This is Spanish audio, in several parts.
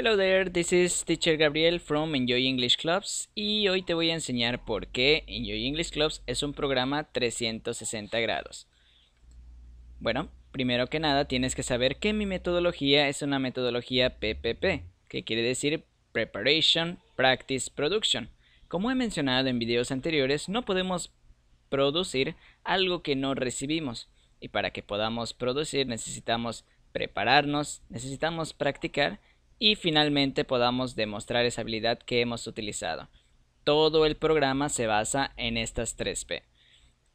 Hello there, this is Teacher Gabriel from Enjoy English Clubs y hoy te voy a enseñar por qué Enjoy English Clubs es un programa 360 grados. Bueno, primero que nada tienes que saber que mi metodología es una metodología PPP, que quiere decir Preparation, Practice, Production. Como he mencionado en videos anteriores, no podemos producir algo que no recibimos y para que podamos producir necesitamos prepararnos, necesitamos practicar y finalmente podamos demostrar esa habilidad que hemos utilizado. Todo el programa se basa en estas 3P.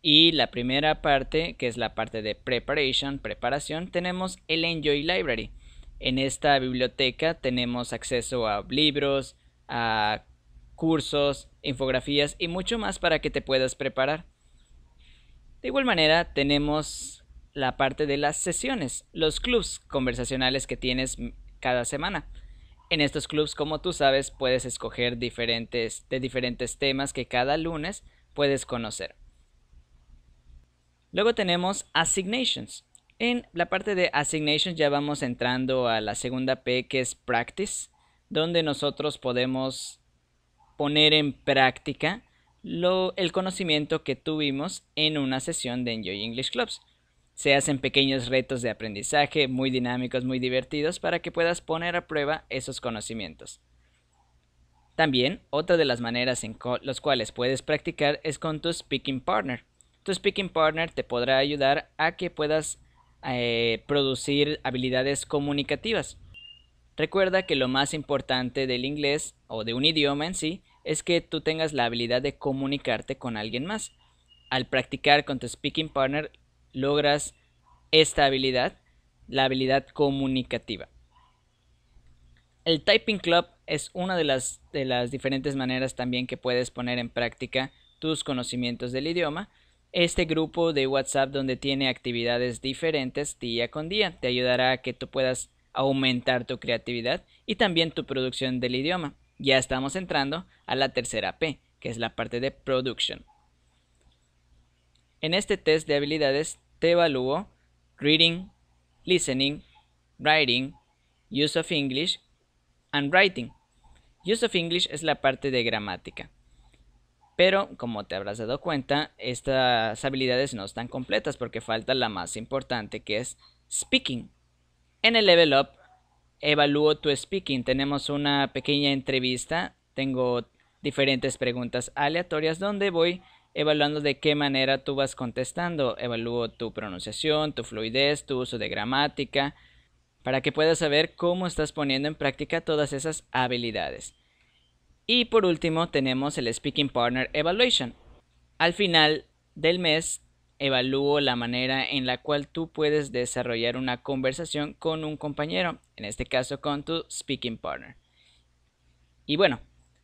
Y la primera parte, que es la parte de preparation, preparación, tenemos el Enjoy Library. En esta biblioteca tenemos acceso a libros, a cursos, infografías y mucho más para que te puedas preparar. De igual manera, tenemos la parte de las sesiones, los clubs conversacionales que tienes cada semana. En estos clubs, como tú sabes, puedes escoger diferentes, de diferentes temas que cada lunes puedes conocer. Luego tenemos Assignations. En la parte de Assignations ya vamos entrando a la segunda P que es Practice, donde nosotros podemos poner en práctica lo, el conocimiento que tuvimos en una sesión de Enjoy English Clubs. Se hacen pequeños retos de aprendizaje muy dinámicos, muy divertidos para que puedas poner a prueba esos conocimientos. También, otra de las maneras en las cuales puedes practicar es con tu speaking partner. Tu speaking partner te podrá ayudar a que puedas eh, producir habilidades comunicativas. Recuerda que lo más importante del inglés o de un idioma en sí es que tú tengas la habilidad de comunicarte con alguien más. Al practicar con tu speaking partner logras esta habilidad, la habilidad comunicativa. El Typing Club es una de las, de las diferentes maneras también que puedes poner en práctica tus conocimientos del idioma. Este grupo de WhatsApp donde tiene actividades diferentes día con día te ayudará a que tú puedas aumentar tu creatividad y también tu producción del idioma. Ya estamos entrando a la tercera P, que es la parte de production. En este test de habilidades te evalúo reading, listening, writing, use of English and writing. Use of English es la parte de gramática. Pero como te habrás dado cuenta, estas habilidades no están completas porque falta la más importante que es speaking. En el level up evalúo tu speaking. Tenemos una pequeña entrevista. Tengo diferentes preguntas aleatorias donde voy evaluando de qué manera tú vas contestando. Evalúo tu pronunciación, tu fluidez, tu uso de gramática, para que puedas saber cómo estás poniendo en práctica todas esas habilidades. Y por último tenemos el Speaking Partner Evaluation. Al final del mes evalúo la manera en la cual tú puedes desarrollar una conversación con un compañero, en este caso con tu Speaking Partner. Y bueno,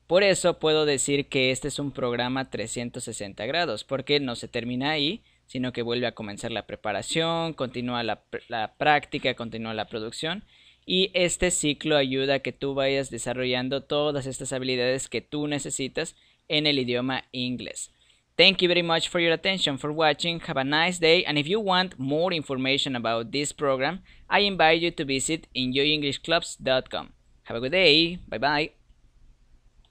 por eso puedo decir que este es un programa 360 grados, porque no se termina ahí, sino que vuelve a comenzar la preparación, continúa la, la práctica, continúa la producción. Y este ciclo ayuda a que tú vayas desarrollando todas estas habilidades que tú necesitas en el idioma inglés. Thank you very much for your attention, for watching. Have a nice day. And if you want more information about this program, I invite you to visit enjoyenglishclubs.com. Have a good day. Bye bye.